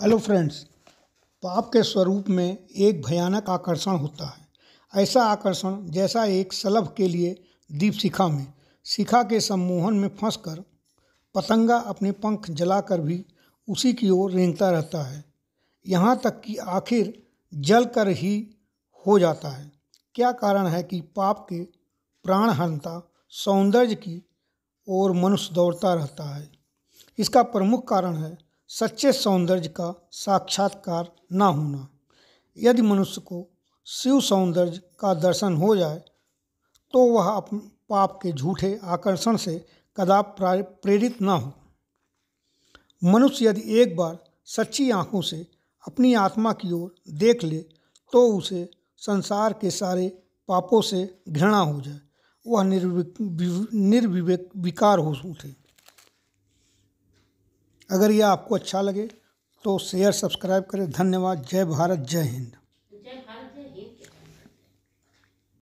hello friends तो पाप के स्वरूप में एक भयानक आकर्षण होता है ऐसा आकर्षण जैसा एक सलभ के लिए दीप शिखा में शिखा के सम्मोहन में फंसकर पतंगा अपने पंख जलाकर भी उसी की ओर रेंगता रहता है यहाँ तक कि आखिर जल कर ही हो जाता है क्या कारण है कि पाप के प्राणहनता सौंदर्य की ओर मनुष्य दौड़ता रहता है इसका प्रमुख कारण है सच्चे सौंदर्य का साक्षात्कार न होना यदि मनुष्य को शिव सौंदर्य का दर्शन हो जाए तो वह अपने पाप के झूठे आकर्षण से कदाप प्रेरित न हो मनुष्य यदि एक बार सच्ची आँखों से अपनी आत्मा की ओर देख ले तो उसे संसार के सारे पापों से घृणा हो जाए वह निर्विक निर्विवेक विकार हो उठे अगर यह आपको अच्छा लगे तो शेयर सब्सक्राइब करें धन्यवाद जय भारत जय हिंद